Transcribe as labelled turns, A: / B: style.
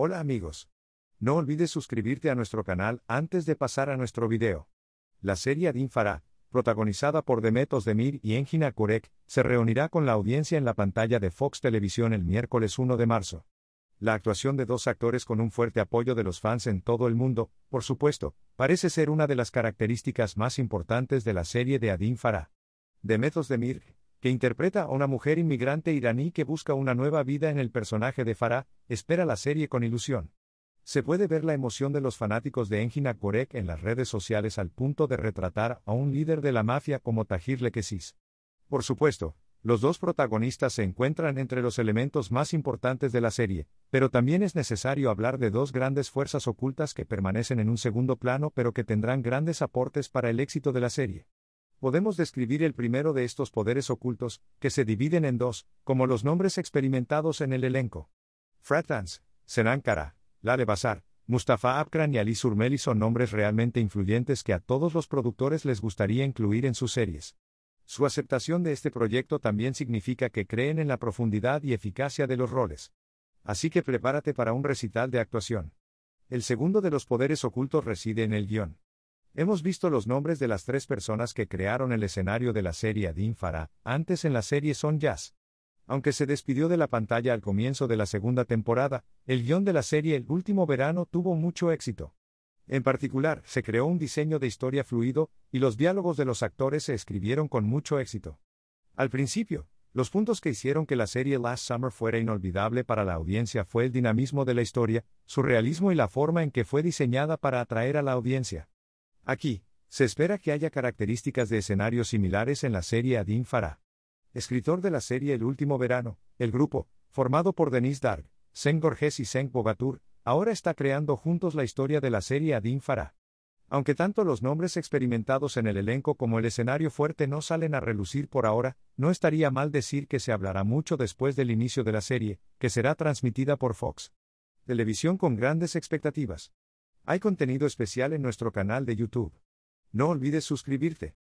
A: Hola amigos. No olvides suscribirte a nuestro canal antes de pasar a nuestro video. La serie Adin Farah, protagonizada por de Demir y Engina Kurek, se reunirá con la audiencia en la pantalla de Fox Televisión el miércoles 1 de marzo. La actuación de dos actores con un fuerte apoyo de los fans en todo el mundo, por supuesto, parece ser una de las características más importantes de la serie de Adin Farah. Demet Demir, que interpreta a una mujer inmigrante iraní que busca una nueva vida en el personaje de Farah, espera la serie con ilusión. Se puede ver la emoción de los fanáticos de Engin Korek en las redes sociales al punto de retratar a un líder de la mafia como Tajir Lekesis. Por supuesto, los dos protagonistas se encuentran entre los elementos más importantes de la serie, pero también es necesario hablar de dos grandes fuerzas ocultas que permanecen en un segundo plano pero que tendrán grandes aportes para el éxito de la serie podemos describir el primero de estos poderes ocultos, que se dividen en dos, como los nombres experimentados en el elenco. Fratans, Senankara, Lale Bazar, Mustafa Abkran y Ali Surmeli son nombres realmente influyentes que a todos los productores les gustaría incluir en sus series. Su aceptación de este proyecto también significa que creen en la profundidad y eficacia de los roles. Así que prepárate para un recital de actuación. El segundo de los poderes ocultos reside en el guión. Hemos visto los nombres de las tres personas que crearon el escenario de la serie Adin Farah, antes en la serie Son Jazz. Aunque se despidió de la pantalla al comienzo de la segunda temporada, el guión de la serie El último verano tuvo mucho éxito. En particular, se creó un diseño de historia fluido, y los diálogos de los actores se escribieron con mucho éxito. Al principio, los puntos que hicieron que la serie Last Summer fuera inolvidable para la audiencia fue el dinamismo de la historia, su realismo y la forma en que fue diseñada para atraer a la audiencia. Aquí, se espera que haya características de escenarios similares en la serie Adin Farah. Escritor de la serie El último verano, el grupo, formado por Denise Dark, Sen Gorges y Sen Bogatur, ahora está creando juntos la historia de la serie Adin Farah. Aunque tanto los nombres experimentados en el elenco como el escenario fuerte no salen a relucir por ahora, no estaría mal decir que se hablará mucho después del inicio de la serie, que será transmitida por Fox. Televisión con grandes expectativas. Hay contenido especial en nuestro canal de YouTube. No olvides suscribirte.